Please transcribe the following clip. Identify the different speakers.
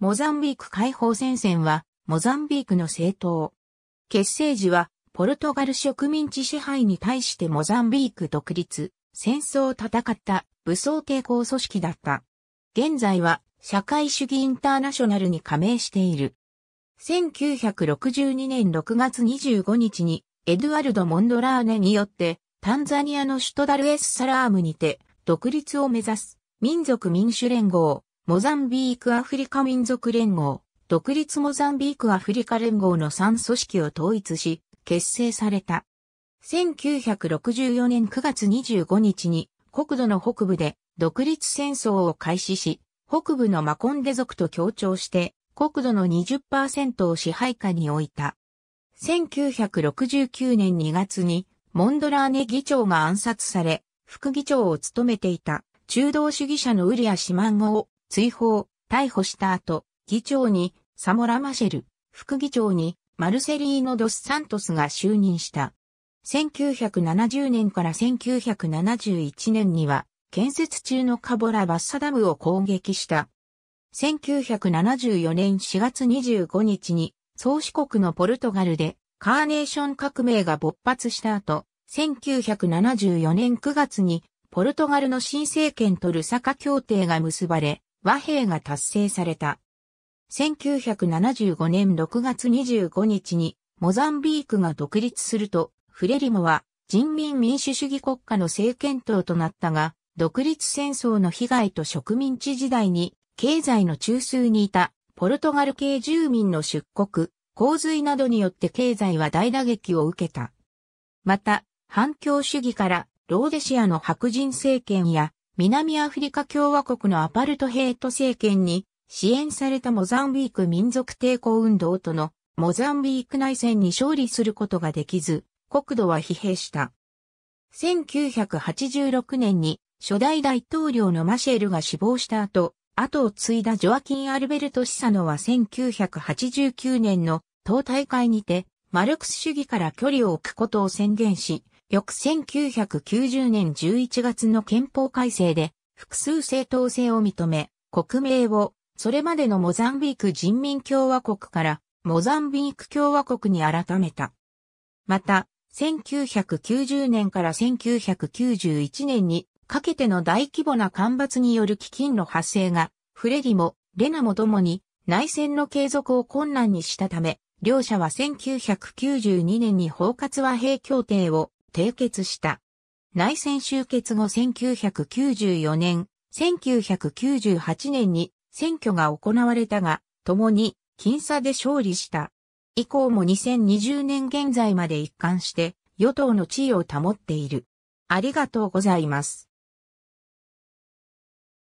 Speaker 1: モザンビーク解放戦線は、モザンビークの政党。結成時は、ポルトガル植民地支配に対してモザンビーク独立、戦争を戦った武装抵抗組織だった。現在は、社会主義インターナショナルに加盟している。1962年6月25日に、エドゥアルド・モンドラーネによって、タンザニアの首都ダルエス・サラームにて、独立を目指す、民族民主連合、モザンビークアフリカ民族連合、独立モザンビークアフリカ連合の3組織を統一し、結成された。1964年9月25日に国土の北部で独立戦争を開始し、北部のマコンデ族と協調して国土の20%を支配下に置いた。1969年2月にモンドラーネ議長が暗殺され、副議長を務めていた中道主義者のウリア・シマンゴを追放、逮捕した後、議長にサモラ・マシェル、副議長にマルセリーノ・ドス・サントスが就任した。1970年から1971年には、建設中のカボラ・バッサダムを攻撃した。1974年4月25日に、宗主国のポルトガルで、カーネーション革命が勃発した後、1974年9月に、ポルトガルの新政権とルサカ協定が結ばれ、和平が達成された。1975年6月25日にモザンビークが独立すると、フレリモは人民民主主義国家の政権党となったが、独立戦争の被害と植民地時代に経済の中枢にいたポルトガル系住民の出国、洪水などによって経済は大打撃を受けた。また、反共主義からローデシアの白人政権や南アフリカ共和国のアパルトヘイト政権に支援されたモザンビーク民族抵抗運動とのモザンビーク内戦に勝利することができず、国土は疲弊した。1986年に初代大統領のマシェルが死亡した後、後を継いだジョアキン・アルベルト・シサノは1989年の党大会にて、マルクス主義から距離を置くことを宣言し、翌1990年11月の憲法改正で複数正当性を認め、国名をそれまでのモザンビーク人民共和国からモザンビーク共和国に改めた。また、1990年から1991年にかけての大規模な干ばつによる基金の発生が、フレディもレナもともに内戦の継続を困難にしたため、両者は1992年に包括和平協定を締結した。内戦終結後1994年、1998年に選挙が行われたが、共に僅差で勝利した。以降も2020年現在まで一貫して与党の地位を保っている。ありがとうございます。